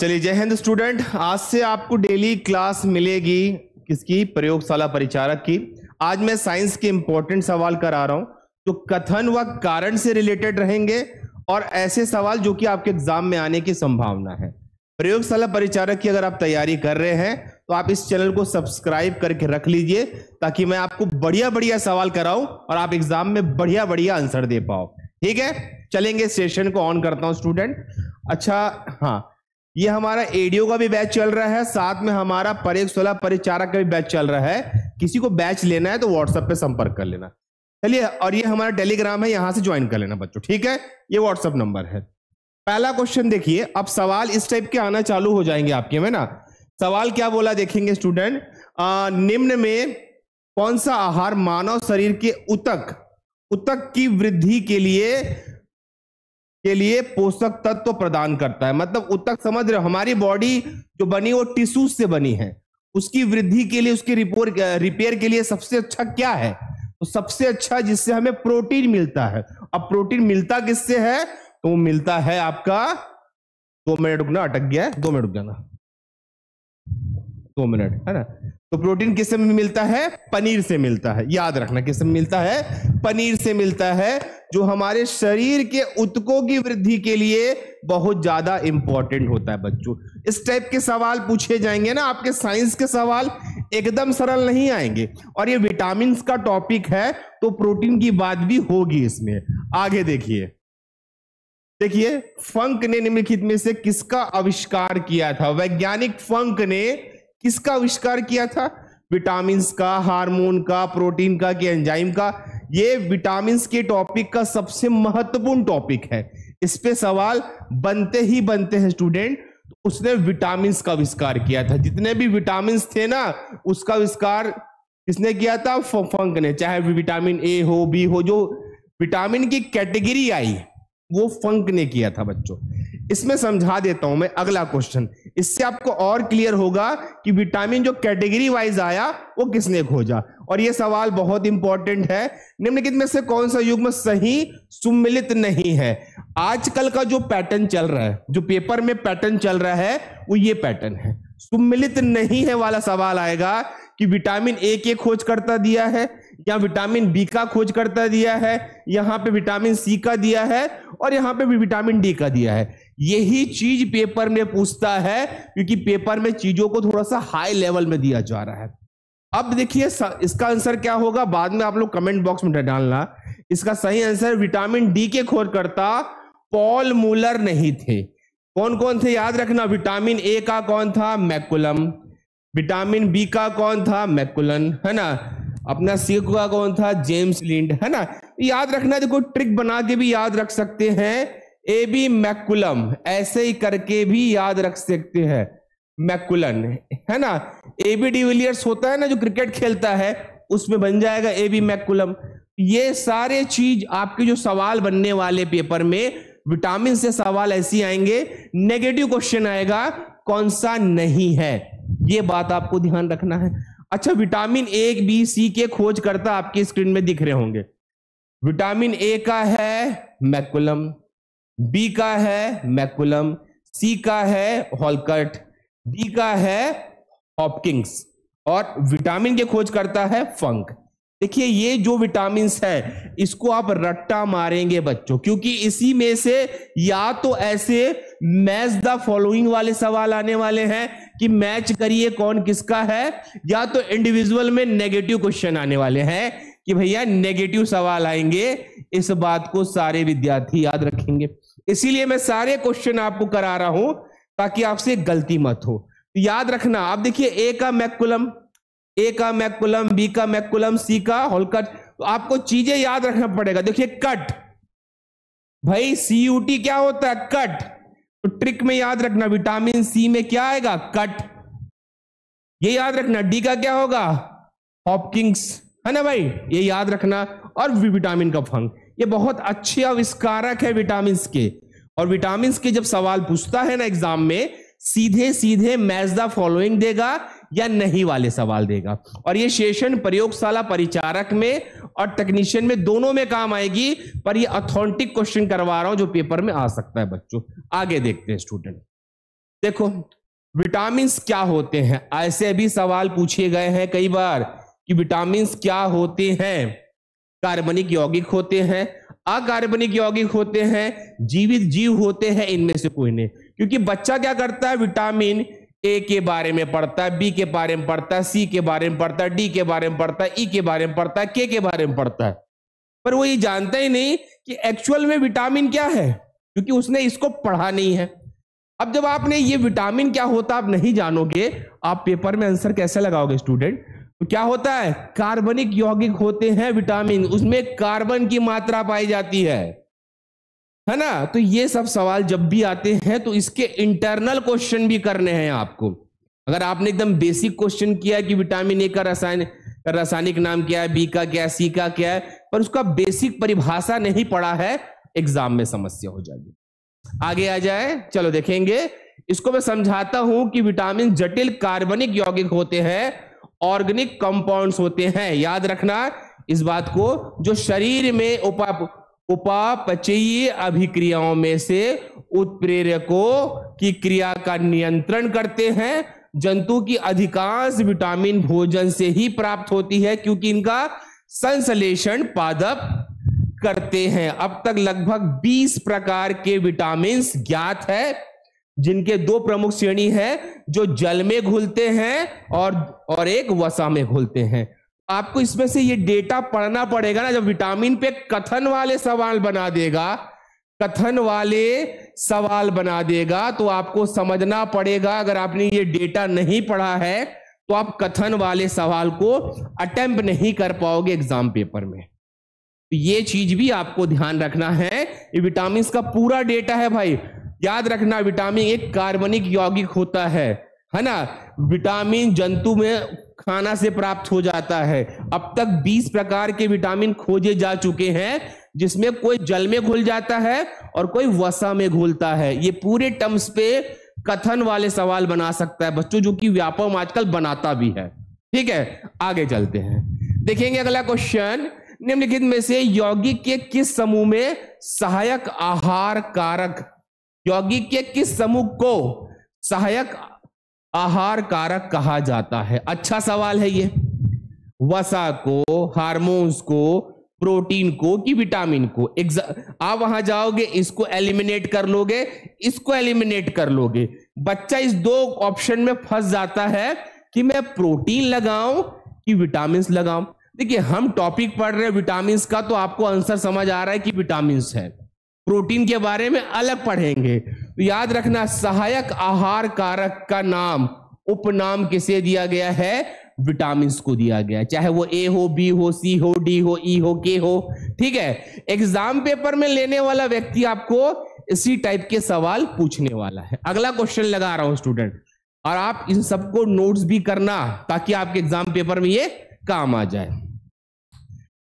चलिए जय हिंद स्टूडेंट आज से आपको डेली क्लास मिलेगी किसकी प्रयोगशाला परिचारक की आज मैं साइंस के इंपॉर्टेंट सवाल करा रहा हूं जो कथन व कारण से रिलेटेड रहेंगे और ऐसे सवाल जो कि आपके एग्जाम में आने की संभावना है प्रयोगशाला परिचारक की अगर आप तैयारी कर रहे हैं तो आप इस चैनल को सब्सक्राइब करके रख लीजिए ताकि मैं आपको बढ़िया बढ़िया सवाल कराऊं और आप एग्जाम में बढ़िया बढ़िया आंसर दे पाओ ठीक है चलेंगे सेशन को ऑन करता हूं स्टूडेंट अच्छा हाँ ये हमारा एडीओ का भी बैच चल रहा है साथ में हमारा परेख सोलह परिचारक का भी बैच चल रहा है किसी को बैच लेना है तो व्हाट्सएप पे संपर्क कर लेना चलिए और ये हमारा टेलीग्राम है यहां से ज्वाइन कर लेना बच्चों ठीक है ये व्हाट्सएप नंबर है पहला क्वेश्चन देखिए अब सवाल इस टाइप के आना चालू हो जाएंगे आपके में ना सवाल क्या बोला देखेंगे स्टूडेंट निम्न में कौन सा आहार मानव शरीर के उतक उतक की वृद्धि के लिए के लिए पोषक तत्व तो प्रदान करता है मतलब उत्तक समझ रहे हमारी बॉडी जो बनी वो टिश्यूज से बनी है उसकी वृद्धि के लिए उसकी रिपोर रिपेयर के लिए सबसे अच्छा क्या है तो सबसे अच्छा जिससे हमें प्रोटीन मिलता है अब प्रोटीन मिलता किससे है तो वो मिलता है आपका दो मिनट रुकना अटक गया है दो मिनट रुक जाना दो मिनट है ना तो प्रोटीन किससे मिलता है पनीर से मिलता है याद रखना किससे मिलता है पनीर से मिलता है जो हमारे शरीर के उत्कों की वृद्धि के लिए बहुत ज्यादा इंपॉर्टेंट होता है बच्चों इस टाइप के सवाल पूछे जाएंगे ना आपके साइंस के सवाल एकदम सरल नहीं आएंगे और ये विटामिन का टॉपिक है तो प्रोटीन की बात भी होगी इसमें आगे देखिए देखिए फंक ने निम्नलिखित में से किसका आविष्कार किया था वैज्ञानिक फंक ने किसका आविष्कार किया था विटामिन का हार्मोन का प्रोटीन का कि एंजाइम का ये विटामिन के टॉपिक का सबसे महत्वपूर्ण टॉपिक है इस पे सवाल बनते ही बनते हैं स्टूडेंट तो उसने विटामिन का आविष्कार किया था जितने भी विटामिन थे ना उसका आविष्कार किसने किया था फंक ने चाहे विटामिन ए हो बी हो जो विटामिन की कैटेगरी आई वो फंक ने किया था बच्चों इसमें समझा देता हूं मैं अगला क्वेश्चन इससे आपको और क्लियर होगा कि विटामिन जो कैटेगरी वाइज आया वो किसने खोजा और ये सवाल बहुत इंपॉर्टेंट है निम्नलिखित में से कौन सा युग्म सही सुमिलित नहीं है आजकल का जो पैटर्न चल रहा है जो पेपर में पैटर्न चल रहा है वो ये पैटर्न है सुमिलित नहीं है वाला सवाल आएगा कि विटामिन ए के खोज करता दिया है या विटामिन बी का खोज करता दिया है यहां पे विटामिन सी का दिया है और यहां पे भी विटामिन डी का दिया है यही चीज पेपर में पूछता है क्योंकि पेपर में चीजों को थोड़ा सा हाई लेवल में दिया जा रहा है अब देखिए इसका आंसर क्या होगा बाद में आप लोग कमेंट बॉक्स में डालना इसका सही आंसर विटामिन डी के खोजकर्ता पॉल मूलर नहीं थे कौन कौन थे याद रखना विटामिन ए का कौन था मैकुलम विटामिन बी का कौन था मैकुलन है ना अपना सी का कौन था जेम्स लिंड है ना याद रखना देखो ट्रिक बना के भी याद रख सकते हैं ए बी मैकुलम ऐसे ही करके भी याद रख सकते हैं मैकुलन है ना ए बी डिविलियर्स होता है ना जो क्रिकेट खेलता है उसमें बन जाएगा ए बी मैकुलम ये सारे चीज आपके जो सवाल बनने वाले पेपर में विटामिन से सवाल ऐसे आएंगे नेगेटिव क्वेश्चन आएगा कौन सा नहीं है ये बात आपको ध्यान रखना है अच्छा विटामिन ए बी सी के खोजकर्ता आपकी स्क्रीन में दिख रहे होंगे विटामिन ए का है मैकुलम बी का है मैकुलम सी का है हॉलकट डी का है हॉपकिंग्स और विटामिन की खोज करता है फंक देखिए ये जो विटामिन है इसको आप रट्टा मारेंगे बच्चों क्योंकि इसी में से या तो ऐसे मैच द फॉलोइंग वाले सवाल आने वाले हैं कि मैच करिए कौन किसका है या तो इंडिविजुअल में नेगेटिव क्वेश्चन आने वाले हैं कि भैया नेगेटिव सवाल आएंगे इस बात को सारे विद्यार्थी याद रखेंगे इसीलिए मैं सारे क्वेश्चन आपको करा रहा हूं ताकि आपसे गलती मत हो तो याद रखना आप देखिए ए का मैकुलम ए का मैकुलम बी का मैकुलम सी का होलकट तो आपको चीजें याद रखना पड़ेगा देखिए कट भाई सी यू टी क्या होता है कट तो ट्रिक में याद रखना विटामिन सी में क्या आएगा कट ये याद रखना डी का क्या होगा हॉपकिंग्स है ना भाई ये याद रखना और विटामिन का फंग ये बहुत अच्छे आविष्कारक है विटामिन के और विटामिन के जब सवाल पूछता है ना एग्जाम में सीधे सीधे मैच द फॉलोइंग देगा या नहीं वाले सवाल देगा और ये शेषण प्रयोगशाला परिचारक में और टेक्नीशियन में दोनों में काम आएगी पर ये अथॉन्टिक क्वेश्चन करवा रहा हूं जो पेपर में आ सकता है बच्चों आगे देखते हैं स्टूडेंट देखो विटामिन क्या होते हैं ऐसे भी सवाल पूछे गए हैं कई बार कि विटामिन क्या होते हैं कार्बनिक यौगिक होते हैं अकार्बनिक यौगिक होते हैं जीवित जीव होते हैं इनमें से कोई नहीं क्योंकि बच्चा क्या करता है विटामिन ए के बारे में पढ़ता है बी के बारे में पढ़ता है सी के बारे में पढ़ता है डी के बारे में पढ़ता है ई e के बारे में पढ़ता है के के बारे में पढ़ता है पर वो ये जानता ही नहीं कि एक्चुअल में विटामिन क्या है क्योंकि उसने इसको पढ़ा नहीं है अब जब आपने ये विटामिन क्या होता आप नहीं जानोगे आप पेपर में आंसर कैसे लगाओगे स्टूडेंट तो क्या होता है कार्बनिक यौगिक होते हैं विटामिन उसमें कार्बन की मात्रा पाई जाती है है ना तो ये सब सवाल जब भी आते हैं तो इसके इंटरनल क्वेश्चन भी करने हैं आपको अगर आपने एकदम बेसिक क्वेश्चन किया कि विटामिन ए का रसायन रासायनिक नाम क्या है बी का क्या है सी का क्या है पर उसका बेसिक परिभाषा नहीं पड़ा है एग्जाम में समस्या हो जाएगी आगे आ जाए चलो देखेंगे इसको मैं समझाता हूं कि विटामिन जटिल कार्बनिक यौगिक होते हैं ऑर्गेनिक कंपाउंड्स होते हैं याद रखना इस बात को जो शरीर में उपाप उपापचयी अभिक्रियाओं में से उत्प्रेरकों की क्रिया का नियंत्रण करते हैं जंतु की अधिकांश विटामिन भोजन से ही प्राप्त होती है क्योंकि इनका संश्लेषण पादप करते हैं अब तक लगभग 20 प्रकार के विटामिन ज्ञात है जिनके दो प्रमुख श्रेणी है जो जल में घुलते हैं और और एक वसा में घुलते हैं आपको इसमें से ये डेटा पढ़ना पड़ेगा ना जब विटामिन पे कथन वाले सवाल बना देगा कथन वाले सवाल बना देगा तो आपको समझना पड़ेगा अगर आपने ये डेटा नहीं पढ़ा है तो आप कथन वाले सवाल को अटेम्प नहीं कर पाओगे एग्जाम पेपर में ये चीज भी आपको ध्यान रखना है ये विटामिन का पूरा डेटा है भाई याद रखना विटामिन एक कार्बनिक यौगिक होता है है ना विटामिन जंतु में खाना से प्राप्त हो जाता है अब तक 20 प्रकार के विटामिन खोजे जा चुके हैं जिसमें कोई जल में घुल जाता है और कोई वसा में घुलता है ये पूरे टर्म्स पे कथन वाले सवाल बना सकता है बच्चों जो कि व्यापम आजकल बनाता भी है ठीक है आगे चलते हैं देखेंगे अगला क्वेश्चन निम्नलिखित में से यौगिक के किस समूह में सहायक आहार कारक यौगिक के किस समूह को सहायक आहार कारक कहा जाता है अच्छा सवाल है ये वसा को हार्मोन्स को प्रोटीन को कि विटामिन को आप वहां जाओगे इसको एलिमिनेट कर लोगे इसको एलिमिनेट कर लोगे बच्चा इस दो ऑप्शन में फंस जाता है कि मैं प्रोटीन लगाऊं कि विटामिन लगाऊं देखिए हम टॉपिक पढ़ रहे हैं विटामिन का तो आपको आंसर समझ आ रहा है कि विटामिन है प्रोटीन के बारे में अलग पढ़ेंगे तो याद रखना सहायक आहार कारक का नाम उपनाम किसे दिया गया है विटामिन को दिया गया चाहे वो ए हो बी हो सी हो डी हो ई e हो के हो ठीक है एग्जाम पेपर में लेने वाला व्यक्ति आपको इसी टाइप के सवाल पूछने वाला है अगला क्वेश्चन लगा रहा हूं स्टूडेंट और आप इन सबको नोट्स भी करना ताकि आपके एग्जाम पेपर में ये काम आ जाए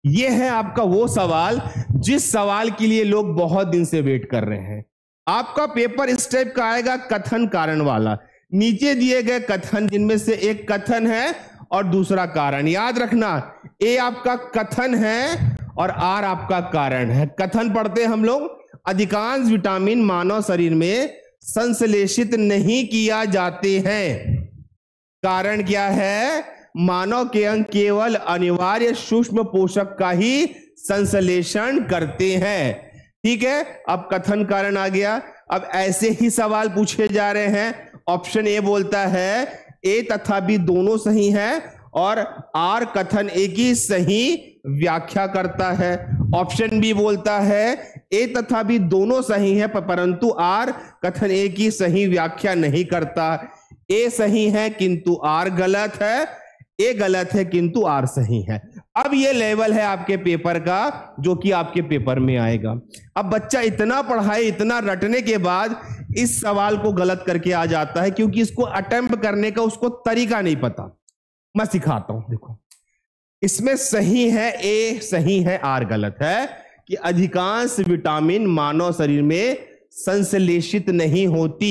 यह है आपका वो सवाल जिस सवाल के लिए लोग बहुत दिन से वेट कर रहे हैं आपका पेपर इस टाइप का आएगा कथन कारण वाला नीचे दिए गए कथन जिनमें से एक कथन है और दूसरा कारण याद रखना ए आपका कथन है और आर आपका कारण है कथन पढ़ते हम लोग अधिकांश विटामिन मानव शरीर में संश्लेषित नहीं किया जाते हैं कारण क्या है मानव के अंग केवल अनिवार्य सूक्ष्म पोषक का ही संश्लेषण करते हैं ठीक है अब कथन कारण आ गया अब ऐसे ही सवाल पूछे जा रहे हैं ऑप्शन ए बोलता है ए तथा बी दोनों सही है और आर कथन ए की सही व्याख्या करता है ऑप्शन बी बोलता है ए तथा बी दोनों सही है परंतु आर कथन ए की सही व्याख्या नहीं करता ए सही है किंतु आर गलत है ए गलत है किंतु आर सही है अब ये लेवल है आपके पेपर का जो कि आपके पेपर में आएगा अब बच्चा इतना पढ़ाए इतना रटने के बाद इस सवाल को गलत करके आ जाता है क्योंकि इसको अटेम्प्ट करने का उसको तरीका नहीं पता मैं सिखाता हूं देखो इसमें सही है ए सही है आर गलत है कि अधिकांश विटामिन मानव शरीर में संश्लेषित नहीं होती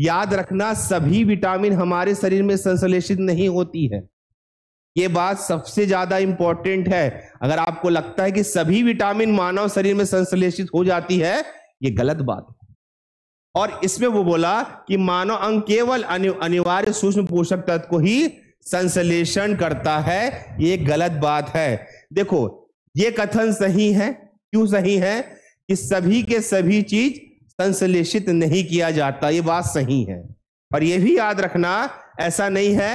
याद रखना सभी विटामिन हमारे शरीर में संश्लेषित नहीं होती है ये बात सबसे ज्यादा इंपॉर्टेंट है अगर आपको लगता है कि सभी विटामिन मानव शरीर में संश्लेषित हो जाती है ये गलत बात है और इसमें वो बोला कि मानव अंग केवल अनिवार्य सूक्ष्म पोषक तत्व को ही संश्लेषण करता है ये गलत बात है देखो ये कथन सही है क्यों सही है कि सभी के सभी चीज संश्लेषित नहीं किया जाता ये बात सही है और ये भी याद रखना ऐसा नहीं है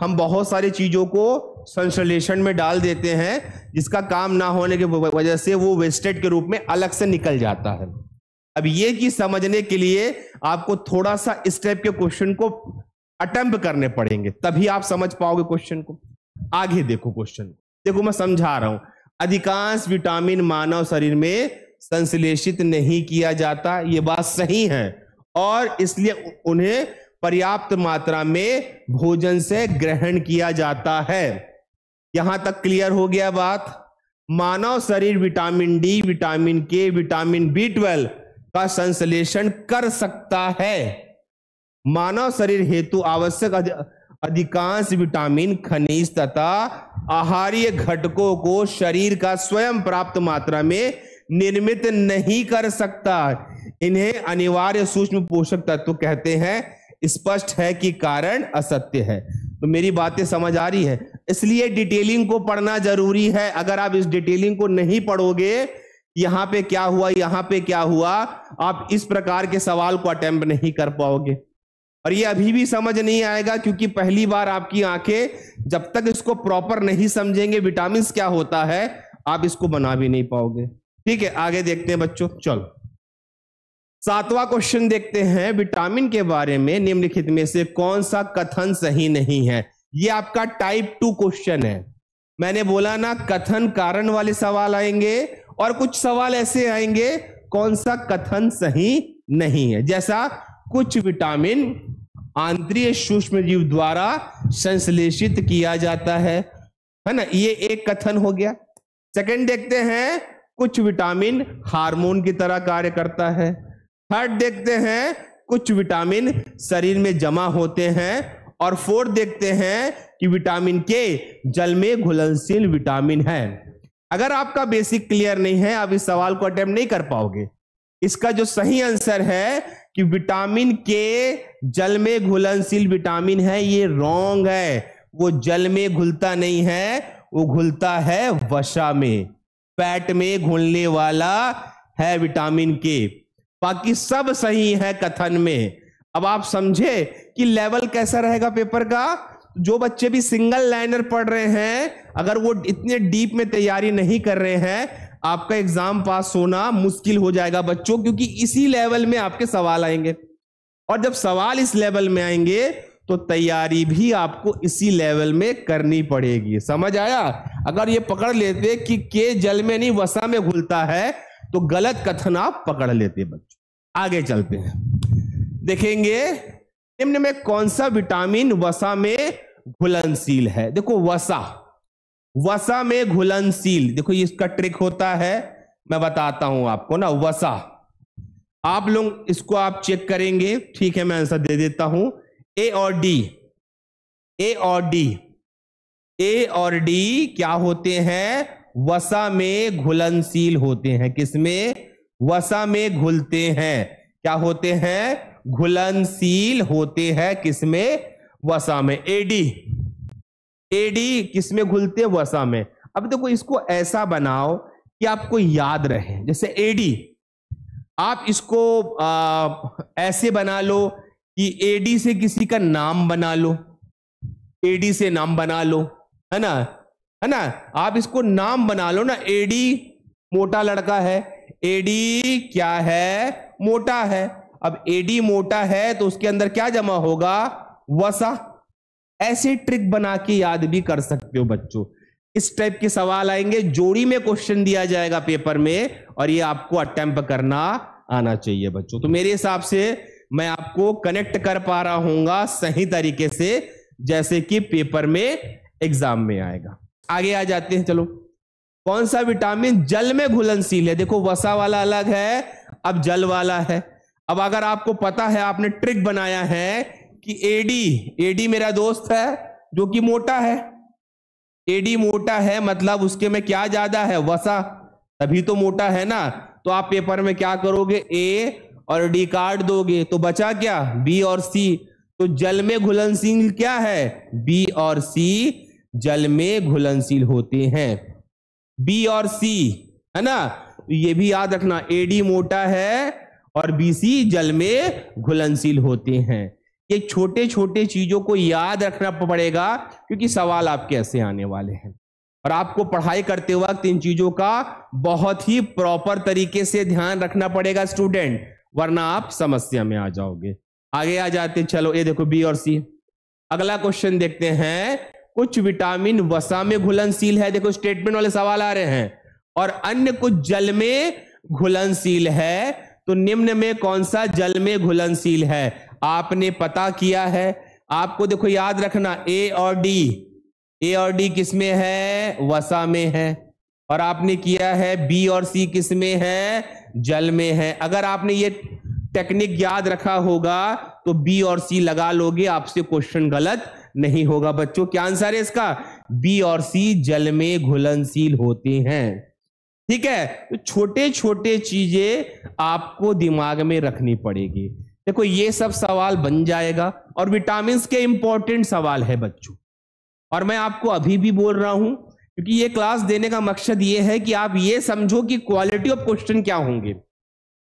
हम बहुत सारी चीज़ों को संश्लेषण में डाल देते हैं जिसका काम ना होने की वजह से वो वेस्टेड के रूप में अलग से निकल जाता है अब ये चीज समझने के लिए आपको थोड़ा सा इस टाइप के क्वेश्चन को अटेम्प करने पड़ेंगे तभी आप समझ पाओगे क्वेश्चन को आगे देखो क्वेश्चन देखो मैं समझा रहा हूं अधिकांश विटामिन मानव शरीर में संश्लेषित नहीं किया जाता ये बात सही है और इसलिए उन्हें पर्याप्त मात्रा में भोजन से ग्रहण किया जाता है यहां तक क्लियर हो गया बात मानव शरीर vitamin D vitamin K vitamin B twelve का संश्लेषण कर सकता है मानव शरीर हेतु आवश्यक अधिकांश विटामिन खनिज तथा आहार्य घटकों को शरीर का स्वयं प्राप्त मात्रा में निर्मित नहीं कर सकता इन्हें अनिवार्य सूक्ष्म पोषक तत्व कहते हैं स्पष्ट है कि कारण असत्य है तो मेरी बातें समझ आ रही है इसलिए डिटेलिंग को पढ़ना जरूरी है अगर आप इस डिटेलिंग को नहीं पढ़ोगे यहां पे क्या हुआ यहां पे क्या हुआ आप इस प्रकार के सवाल को अटेम्प्ट नहीं कर पाओगे और ये अभी भी समझ नहीं आएगा क्योंकि पहली बार आपकी आंखें जब तक इसको प्रॉपर नहीं समझेंगे विटामिन क्या होता है आप इसको बना भी नहीं पाओगे ठीक है आगे देखते हैं बच्चों चलो सातवा क्वेश्चन देखते हैं विटामिन के बारे में निम्नलिखित में से कौन सा कथन सही नहीं है ये आपका टाइप टू क्वेश्चन है मैंने बोला ना कथन कारण वाले सवाल आएंगे और कुछ सवाल ऐसे आएंगे कौन सा कथन सही नहीं है जैसा कुछ विटामिन आंतरीय सूक्ष्म जीव द्वारा संश्लेषित किया जाता है है ना ये एक कथन हो गया सेकंड देखते हैं कुछ विटामिन हार्मोन की तरह कार्य करता है थर्ड देखते हैं कुछ विटामिन शरीर में जमा होते हैं और फोर्थ देखते हैं कि विटामिन के जल में घुलनशील विटामिन है अगर आपका बेसिक क्लियर नहीं है आप इस सवाल को अटेम्प्ट नहीं कर पाओगे इसका जो सही आंसर है कि विटामिन के जल में घुलनशील विटामिन है ये रॉन्ग है वो जल में घुलता नहीं है वो घुलता है वसा में फैट में घुलने वाला है विटामिन के बाकी सब सही है कथन में अब आप समझे कि लेवल कैसा रहेगा पेपर का जो बच्चे भी सिंगल लाइनर पढ़ रहे हैं अगर वो इतने डीप में तैयारी नहीं कर रहे हैं आपका एग्जाम पास होना मुश्किल हो जाएगा बच्चों क्योंकि इसी लेवल में आपके सवाल आएंगे और जब सवाल इस लेवल में आएंगे तो तैयारी भी आपको इसी लेवल में करनी पड़ेगी समझ आया अगर ये पकड़ लेते कि के जल में नहीं वसा में घुलता है तो गलत कथन आप पकड़ लेते बच्चों आगे चलते हैं देखेंगे निम्न में कौन सा विटामिन वसा में घुलनशील है देखो वसा वसा में घुलनशील देखो ये इसका ट्रिक होता है मैं बताता हूं आपको ना वसा आप लोग इसको आप चेक करेंगे ठीक है मैं आंसर दे देता हूं ए और डी ए और डी ए और डी क्या होते हैं वसा में घुलनशील होते हैं किसमें वसा में घुलते हैं क्या होते हैं घुलनशील होते हैं किसमें वसा में एडी एडी किसमें घुलते हैं वसा में अब देखो इसको ऐसा बनाओ कि आपको याद रहे जैसे एडी आप इसको आ, ऐसे बना लो कि एडी से किसी का नाम बना लो एडी से नाम बना लो है ना है ना आप इसको नाम बना लो ना एडी मोटा लड़का है एडी क्या है मोटा है अब एडी मोटा है तो उसके अंदर क्या जमा होगा वसा ऐसे ट्रिक बना के याद भी कर सकते हो बच्चों इस टाइप के सवाल आएंगे जोड़ी में क्वेश्चन दिया जाएगा पेपर में और ये आपको अटेम्प करना आना चाहिए बच्चों तो मेरे हिसाब से मैं आपको कनेक्ट कर पा रहा हूंगा सही तरीके से जैसे कि पेपर में एग्जाम में आएगा आगे आ जाते हैं चलो कौन सा विटामिन जल में घुलनशील है देखो वसा वाला अलग है अब जल वाला है अब अगर आपको पता है आपने ट्रिक बनाया है कि एडी एडी मेरा दोस्त है जो कि मोटा है एडी मोटा है मतलब उसके में क्या ज्यादा है वसा तभी तो मोटा है ना तो आप पेपर में क्या करोगे ए और डी कार्ड दोगे तो बचा क्या बी और सी तो जल में घुलनशील क्या है बी और सी जल में घुलनशील होते हैं बी और सी है ना ये भी याद रखना एडी मोटा है और बी सी जल में घुलनशील होते हैं ये छोटे छोटे चीजों को याद रखना पड़ेगा क्योंकि सवाल आपके ऐसे आने वाले हैं और आपको पढ़ाई करते वक्त इन चीजों का बहुत ही प्रॉपर तरीके से ध्यान रखना पड़ेगा स्टूडेंट वरना आप समस्या में आ जाओगे आगे आ जाते चलो ये देखो बी और सी अगला क्वेश्चन देखते हैं कुछ विटामिन वसा में घुलनशील है देखो स्टेटमेंट वाले सवाल आ रहे हैं और अन्य कुछ जल में घुलनशील है तो निम्न में कौन सा जल में घुलनशील है आपने पता किया है आपको देखो याद रखना ए और डी ए और डी किसमें है वसा में है और आपने किया है बी और सी किसमें है जल में है अगर आपने ये टेक्निक याद रखा होगा तो बी और सी लगा लोगे आपसे क्वेश्चन गलत नहीं होगा बच्चों क्या आंसर है इसका बी और सी जल में घुलनशील होते हैं ठीक है तो छोटे छोटे चीजें आपको दिमाग में रखनी पड़ेगी देखो ये सब सवाल बन जाएगा और विटामिन के इंपॉर्टेंट सवाल है बच्चों और मैं आपको अभी भी बोल रहा हूं क्योंकि ये क्लास देने का मकसद ये है कि आप ये समझो कि क्वालिटी ऑफ क्वेश्चन क्या होंगे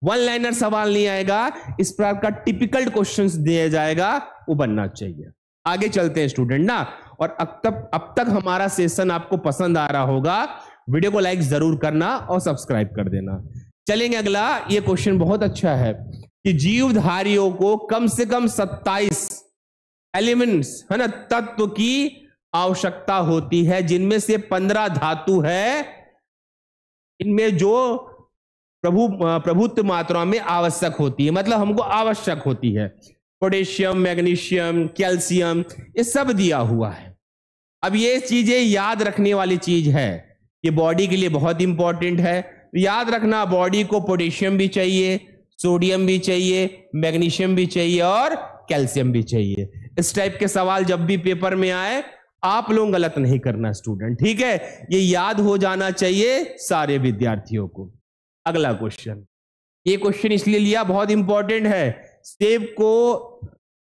वन लाइनर सवाल नहीं आएगा इस प्रकार का टिपिकल क्वेश्चन दिया जाएगा वो बनना चाहिए आगे चलते हैं स्टूडेंट ना और अब तक अब तक हमारा सेशन आपको पसंद आ रहा होगा वीडियो को लाइक जरूर करना और सब्सक्राइब कर देना चलेंगे अगला ये क्वेश्चन बहुत अच्छा है कि जीवधारियों को कम से कम 27 एलिमेंट्स है ना तत्व की आवश्यकता होती है जिनमें से 15 धातु है इनमें जो प्रभु प्रभुत्व मात्रा में आवश्यक होती है मतलब हमको आवश्यक होती है पोटेशियम मैग्नीशियम कैल्शियम ये सब दिया हुआ है अब ये चीजें याद रखने वाली चीज है ये बॉडी के लिए बहुत इंपॉर्टेंट है याद रखना बॉडी को पोटेशियम भी चाहिए सोडियम भी चाहिए मैग्नीशियम भी चाहिए और कैल्शियम भी चाहिए इस टाइप के सवाल जब भी पेपर में आए आप लोग गलत नहीं करना स्टूडेंट ठीक है ये याद हो जाना चाहिए सारे विद्यार्थियों को अगला क्वेश्चन ये क्वेश्चन इसलिए लिया बहुत इंपॉर्टेंट है सेब को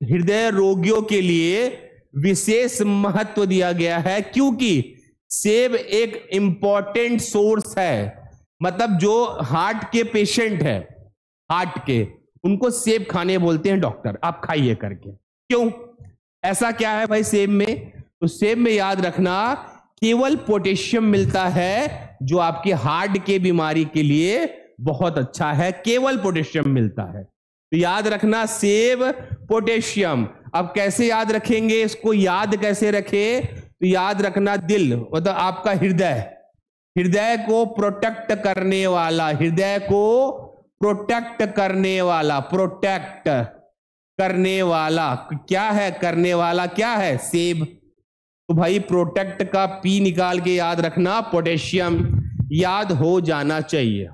हृदय रोगियों के लिए विशेष महत्व दिया गया है क्योंकि सेब एक इंपॉर्टेंट सोर्स है मतलब जो हार्ट के पेशेंट है हार्ट के उनको सेब खाने बोलते हैं डॉक्टर आप खाइए करके क्यों ऐसा क्या है भाई सेब में तो सेब में याद रखना केवल पोटेशियम मिलता है जो आपके हार्ट के बीमारी के लिए बहुत अच्छा है केवल पोटेशियम मिलता है तो याद रखना सेव पोटेशियम अब कैसे याद रखेंगे इसको याद कैसे रखे तो याद रखना दिल मतलब आपका हृदय हृदय को प्रोटेक्ट करने वाला हृदय को प्रोटेक्ट करने वाला प्रोटेक्ट करने वाला क्या है करने वाला क्या है सेब तो भाई प्रोटेक्ट का पी निकाल के याद रखना पोटेशियम याद हो जाना चाहिए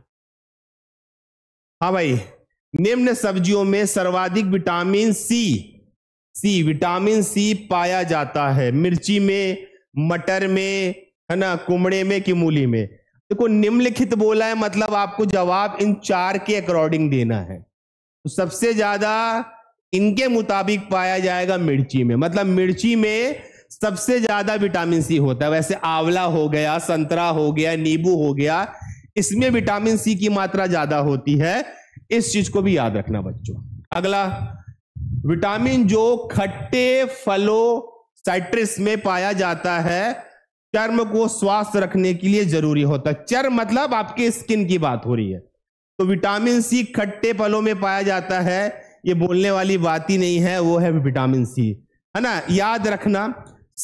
हाँ भाई निम्न सब्जियों में सर्वाधिक vitamin C C vitamin C पाया जाता है मिर्ची में मटर में है ना कुमड़े में कि मूली में देखो तो निम्नलिखित बोला है मतलब आपको जवाब इन चार के अकॉर्डिंग देना है तो सबसे ज्यादा इनके मुताबिक पाया जाएगा मिर्ची में मतलब मिर्ची में सबसे ज्यादा विटामिन सी होता है वैसे आंवला हो गया संतरा हो गया नींबू हो गया इसमें विटामिन सी की मात्रा ज्यादा होती है इस चीज को भी याद रखना बच्चों अगला विटामिन जो खट्टे फलों साइट्रस में पाया जाता है चर्म को स्वास्थ्य रखने के लिए जरूरी होता है चर्म मतलब आपके स्किन की बात हो रही है तो विटामिन सी खट्टे फलों में पाया जाता है ये बोलने वाली बात ही नहीं है वो है विटामिन सी है ना याद रखना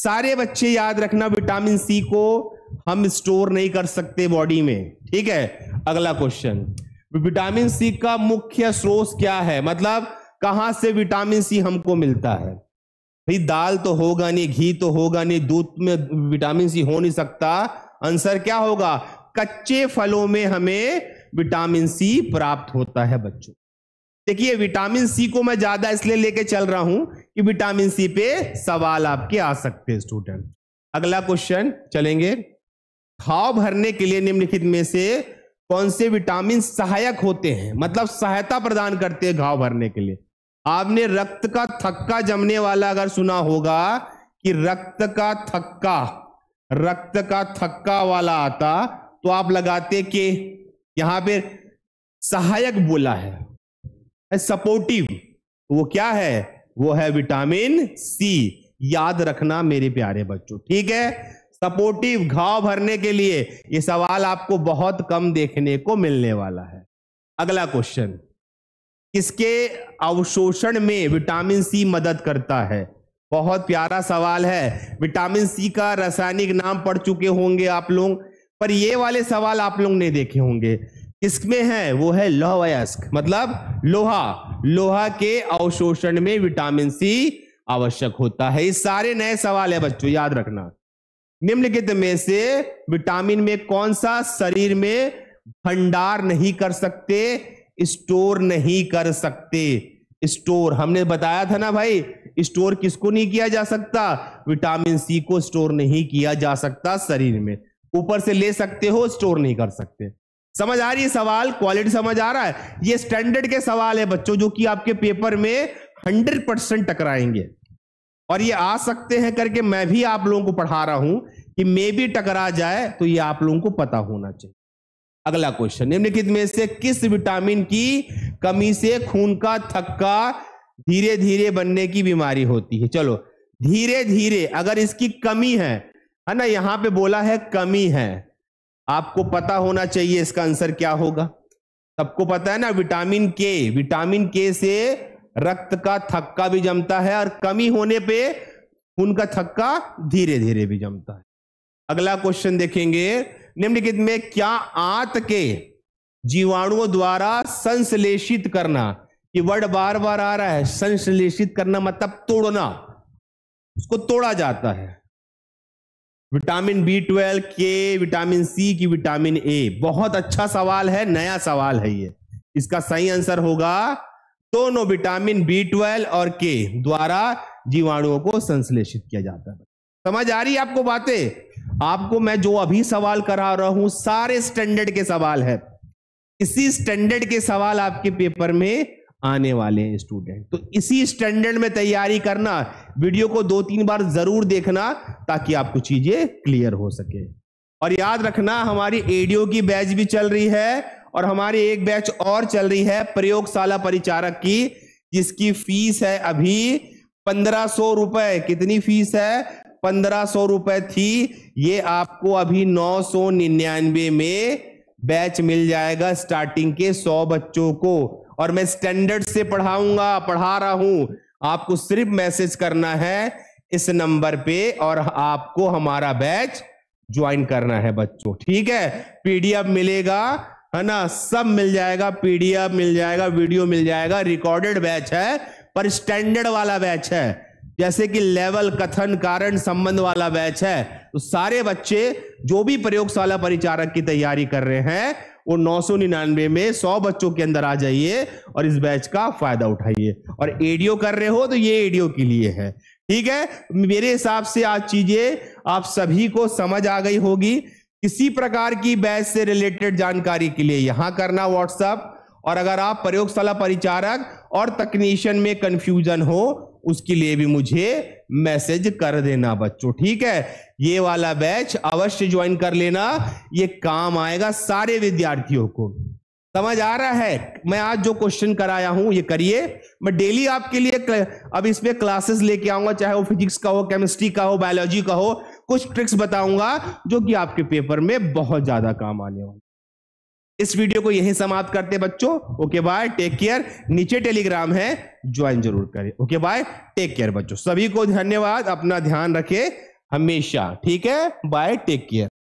सारे बच्चे याद रखना विटामिन सी को हम स्टोर नहीं कर सकते बॉडी में ठीक है अगला क्वेश्चन विटामिन सी का मुख्य सोर्स क्या है मतलब कहां से विटामिन सी हमको मिलता है भाई दाल तो होगा नहीं घी तो होगा नहीं दूध में विटामिन सी हो नहीं सकता आंसर क्या होगा कच्चे फलों में हमें विटामिन सी प्राप्त होता है बच्चों देखिए विटामिन सी को मैं ज्यादा इसलिए लेके चल रहा हूं कि विटामिन सी पे सवाल आपके आ सकते हैं स्टूडेंट अगला क्वेश्चन चलेंगे खाव भरने के लिए निम्नलिखित में से कौन से विटामिन सहायक होते हैं मतलब सहायता प्रदान करते हैं घाव भरने के लिए आपने रक्त का थक्का जमने वाला अगर सुना होगा कि रक्त का थक्का रक्त का थक्का वाला आता तो आप लगाते कि यहां पे सहायक बोला है सपोर्टिव तो वो क्या है वो है विटामिन सी याद रखना मेरे प्यारे बच्चों ठीक है सपोर्टिव घाव भरने के लिए ये सवाल आपको बहुत कम देखने को मिलने वाला है अगला क्वेश्चन किसके अवशोषण में विटामिन सी मदद करता है बहुत प्यारा सवाल है विटामिन सी का रासायनिक नाम पढ़ चुके होंगे आप लोग पर ये वाले सवाल आप लोग ने देखे होंगे किसमें है वो है लोह वयस्क मतलब लोहा लोहा के अवशोषण में विटामिन सी आवश्यक होता है ये सारे नए सवाल है बच्चों याद रखना निम्नलिखित में से विटामिन में कौन सा शरीर में भंडार नहीं कर सकते स्टोर नहीं कर सकते स्टोर हमने बताया था ना भाई स्टोर किसको नहीं किया जा सकता विटामिन सी को स्टोर नहीं किया जा सकता शरीर में ऊपर से ले सकते हो स्टोर नहीं कर सकते समझ आ रही है सवाल क्वालिटी समझ आ रहा है ये स्टैंडर्ड के सवाल है बच्चों जो कि आपके पेपर में हंड्रेड परसेंट टकराएंगे और ये आ सकते हैं करके मैं भी आप लोगों को पढ़ा रहा हूं कि मे भी टकरा जाए तो ये आप लोगों को पता होना चाहिए अगला क्वेश्चन निम्नलिखित में से किस विटामिन की कमी से खून का थक्का धीरे धीरे बनने की बीमारी होती है चलो धीरे धीरे अगर इसकी कमी है है ना यहां पे बोला है कमी है आपको पता होना चाहिए इसका आंसर क्या होगा सबको पता है ना विटामिन के विटामिन के से रक्त का थक्का भी जमता है और कमी होने पे उनका थक्का धीरे धीरे भी जमता है अगला क्वेश्चन देखेंगे निम्नलिखित में क्या आंत के जीवाणुओं द्वारा संश्लेषित करना ये वर्ड बार बार आ रहा है संश्लेषित करना मतलब तोड़ना उसको तोड़ा जाता है विटामिन बी ट्वेल्व के विटामिन सी की विटामिन ए बहुत अच्छा सवाल है नया सवाल है ये इसका सही आंसर होगा दोनों विटामिन बी ट्वेल्व और के द्वारा जीवाणुओं को संश्लेषित किया जाता है समझ आ रही है आपको बातें आपको मैं जो अभी सवाल करा रहा हूं सारे स्टैंडर्ड के सवाल है इसी स्टैंडर्ड के सवाल आपके पेपर में आने वाले हैं स्टूडेंट तो इसी स्टैंडर्ड में तैयारी करना वीडियो को दो तीन बार जरूर देखना ताकि आपको चीजें क्लियर हो सके और याद रखना हमारी एडियो की बैच भी चल रही है और हमारी एक बैच और चल रही है प्रयोगशाला परिचारक की जिसकी फीस है अभी पंद्रह सौ रुपए कितनी फीस है पंद्रह सौ रुपए थी ये आपको अभी नौ सौ निन्यानवे में बैच मिल जाएगा स्टार्टिंग के सौ बच्चों को और मैं स्टैंडर्ड से पढ़ाऊंगा पढ़ा रहा हूं आपको सिर्फ मैसेज करना है इस नंबर पे और आपको हमारा बैच ज्वाइन करना है बच्चों ठीक है पीडीएफ मिलेगा है ना सब मिल जाएगा पीडीएफ मिल जाएगा वीडियो मिल जाएगा रिकॉर्डेड बैच है पर स्टैंडर्ड वाला बैच है जैसे कि लेवल कथन कारण संबंध वाला बैच है तो सारे बच्चे जो भी प्रयोगशाला परिचारक की तैयारी कर रहे हैं वो नौ सौ निन्यानवे में सौ बच्चों के अंदर आ जाइए और इस बैच का फायदा उठाइए और एडीओ कर रहे हो तो ये एडीओ के लिए है ठीक है मेरे हिसाब से आज चीजें आप सभी को समझ आ गई होगी किसी प्रकार की बैच से रिलेटेड जानकारी के लिए यहां करना व्हाट्सएप और अगर आप प्रयोगशाला परिचारक और तकनीशियन में कंफ्यूजन हो उसके लिए भी मुझे मैसेज कर देना बच्चों ठीक है ये वाला बैच अवश्य ज्वाइन कर लेना ये काम आएगा सारे विद्यार्थियों को समझ आ रहा है मैं आज जो क्वेश्चन कराया हूं ये करिए मैं डेली आपके लिए अब इसमें क्लासेस लेके आऊंगा चाहे वो फिजिक्स का हो केमिस्ट्री का हो बायोलॉजी का हो कुछ ट्रिक्स बताऊंगा जो कि आपके पेपर में बहुत ज्यादा काम आने वाले इस वीडियो को यहीं समाप्त करते बच्चों ओके बाय टेक केयर नीचे टेलीग्राम है ज्वाइन जरूर करें ओके बाय टेक केयर बच्चों सभी को धन्यवाद अपना ध्यान रखें हमेशा ठीक है बाय टेक केयर